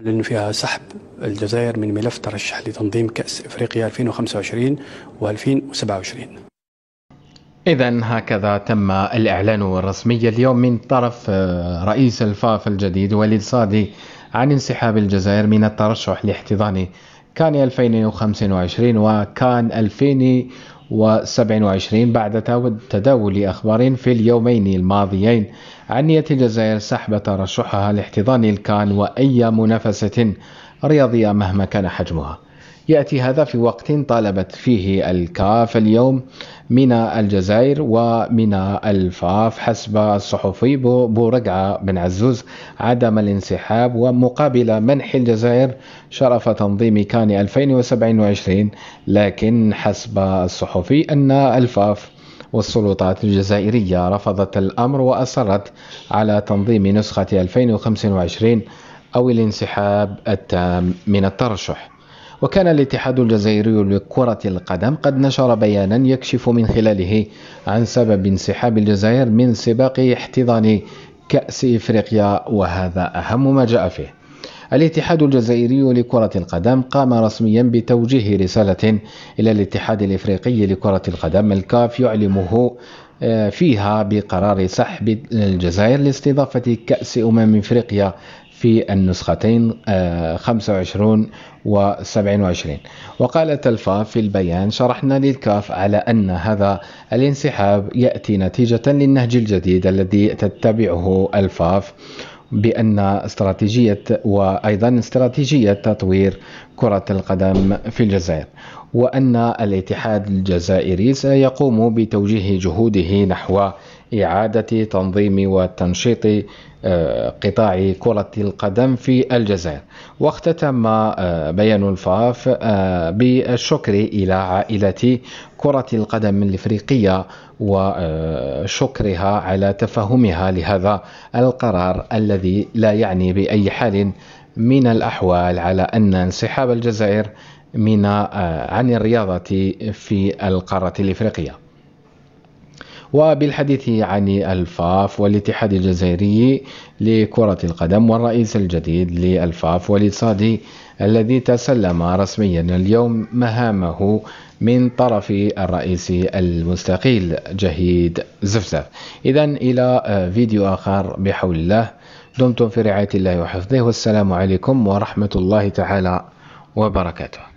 لأن فيها سحب الجزائر من ملف ترشح لتنظيم كأس إفريقيا 2025 و2027 إذا هكذا تم الإعلان الرسمي اليوم من طرف آه، رئيس الفاف الجديد وليد صادي عن انسحاب الجزائر من الترشح لاحتضان كان 2025 وكان 2000 و27 بعد تداول أخبار في اليومين الماضيين عن نية الجزائر سحب ترشحها لاحتضان الكان وأي منافسة رياضية مهما كان حجمها يأتي هذا في وقت طالبت فيه الكاف اليوم من الجزائر ومن الفاف حسب الصحفي بورقعة بن عزوز عدم الانسحاب ومقابل منح الجزائر شرف تنظيم كان 2027 لكن حسب الصحفي أن الفاف والسلطات الجزائرية رفضت الأمر وأصرت على تنظيم نسخة 2025 أو الانسحاب التام من الترشح وكان الاتحاد الجزائري لكرة القدم قد نشر بيانا يكشف من خلاله عن سبب انسحاب الجزائر من سباق احتضان كأس إفريقيا وهذا أهم ما جاء فيه الاتحاد الجزائري لكرة القدم قام رسميا بتوجيه رسالة إلى الاتحاد الإفريقي لكرة القدم الكاف يعلمه آه، فيها بقرار سحب الجزائر لاستضافة كأس أمم إفريقيا في النسختين 25 و 27 وقال تلفا في البيان شرحنا للكاف على أن هذا الانسحاب يأتي نتيجة للنهج الجديد الذي تتبعه الفاف بأن استراتيجية وأيضا استراتيجية تطوير كرة القدم في الجزائر وأن الاتحاد الجزائري سيقوم بتوجيه جهوده نحو إعادة تنظيم وتنشيط آه، قطاع كرة القدم في الجزائر واختتم آه، بيان الفاف آه، بالشكر إلى عائلة كرة القدم الإفريقية وشكرها على تفهمها لهذا القرار الذي لا يعني بأي حال من الأحوال على أن انسحاب الجزائر من آه، عن الرياضة في القارة الإفريقية وبالحديث عن الفاف والاتحاد الجزائري لكرة القدم والرئيس الجديد للفاف وليد الذي تسلم رسميا اليوم مهامه من طرف الرئيس المستقيل جهيد زفزف إذا إلى آه، فيديو آخر بحول الله دمتم في رعاية الله وحفظه والسلام عليكم ورحمة الله تعالى وبركاته